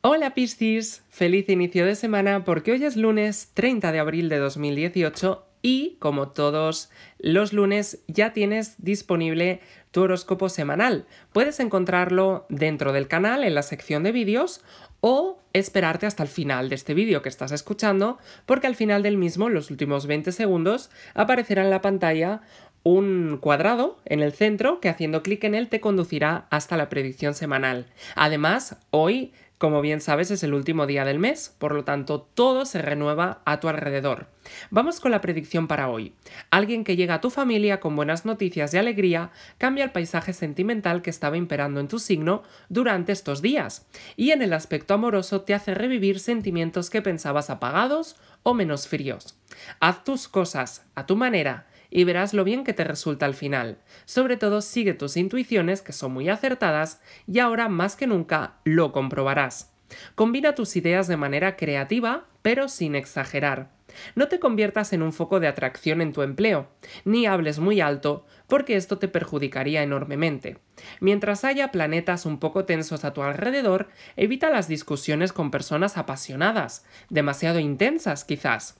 Hola Piscis, feliz inicio de semana porque hoy es lunes 30 de abril de 2018 y como todos los lunes ya tienes disponible tu horóscopo semanal. Puedes encontrarlo dentro del canal en la sección de vídeos o esperarte hasta el final de este vídeo que estás escuchando porque al final del mismo, en los últimos 20 segundos, aparecerá en la pantalla un cuadrado en el centro que haciendo clic en él te conducirá hasta la predicción semanal. Además, hoy, como bien sabes, es el último día del mes, por lo tanto todo se renueva a tu alrededor. Vamos con la predicción para hoy. Alguien que llega a tu familia con buenas noticias y alegría cambia el paisaje sentimental que estaba imperando en tu signo durante estos días y en el aspecto amoroso te hace revivir sentimientos que pensabas apagados o menos fríos. Haz tus cosas a tu manera y verás lo bien que te resulta al final. Sobre todo sigue tus intuiciones que son muy acertadas y ahora más que nunca lo comprobarás. Combina tus ideas de manera creativa, pero sin exagerar. No te conviertas en un foco de atracción en tu empleo, ni hables muy alto, porque esto te perjudicaría enormemente. Mientras haya planetas un poco tensos a tu alrededor, evita las discusiones con personas apasionadas, demasiado intensas quizás.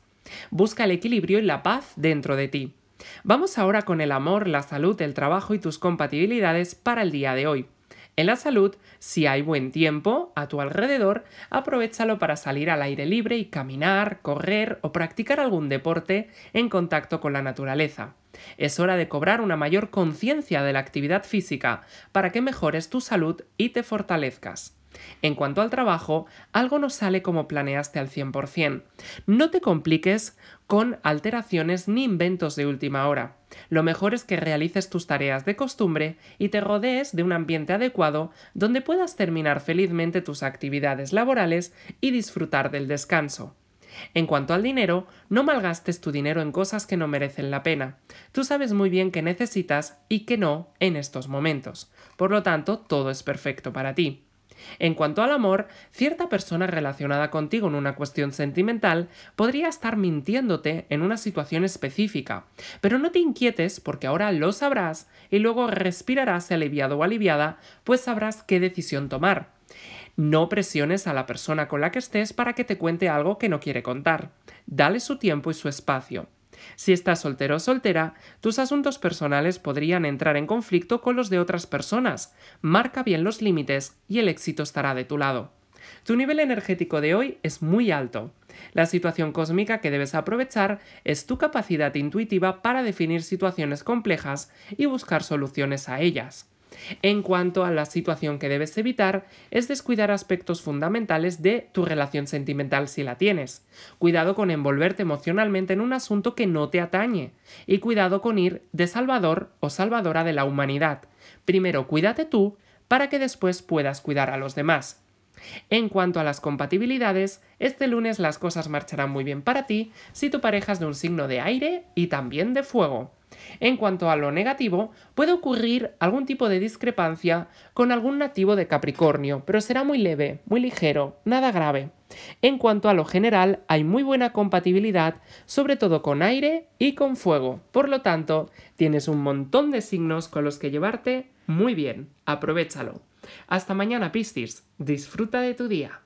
Busca el equilibrio y la paz dentro de ti. Vamos ahora con el amor, la salud, el trabajo y tus compatibilidades para el día de hoy. En la salud, si hay buen tiempo a tu alrededor, aprovechalo para salir al aire libre y caminar, correr o practicar algún deporte en contacto con la naturaleza. Es hora de cobrar una mayor conciencia de la actividad física para que mejores tu salud y te fortalezcas. En cuanto al trabajo, algo no sale como planeaste al 100%. No te compliques con alteraciones ni inventos de última hora. Lo mejor es que realices tus tareas de costumbre y te rodees de un ambiente adecuado donde puedas terminar felizmente tus actividades laborales y disfrutar del descanso. En cuanto al dinero, no malgastes tu dinero en cosas que no merecen la pena. Tú sabes muy bien qué necesitas y qué no en estos momentos. Por lo tanto, todo es perfecto para ti. En cuanto al amor, cierta persona relacionada contigo en una cuestión sentimental podría estar mintiéndote en una situación específica, pero no te inquietes porque ahora lo sabrás y luego respirarás aliviado o aliviada, pues sabrás qué decisión tomar. No presiones a la persona con la que estés para que te cuente algo que no quiere contar. Dale su tiempo y su espacio. Si estás soltero o soltera, tus asuntos personales podrían entrar en conflicto con los de otras personas. Marca bien los límites y el éxito estará de tu lado. Tu nivel energético de hoy es muy alto. La situación cósmica que debes aprovechar es tu capacidad intuitiva para definir situaciones complejas y buscar soluciones a ellas. En cuanto a la situación que debes evitar, es descuidar aspectos fundamentales de tu relación sentimental si la tienes. Cuidado con envolverte emocionalmente en un asunto que no te atañe. Y cuidado con ir de salvador o salvadora de la humanidad. Primero cuídate tú para que después puedas cuidar a los demás. En cuanto a las compatibilidades, este lunes las cosas marcharán muy bien para ti si tu pareja es de un signo de aire y también de fuego. En cuanto a lo negativo, puede ocurrir algún tipo de discrepancia con algún nativo de Capricornio, pero será muy leve, muy ligero, nada grave. En cuanto a lo general, hay muy buena compatibilidad, sobre todo con aire y con fuego. Por lo tanto, tienes un montón de signos con los que llevarte muy bien. Aprovechalo. Hasta mañana, Piscis. Disfruta de tu día.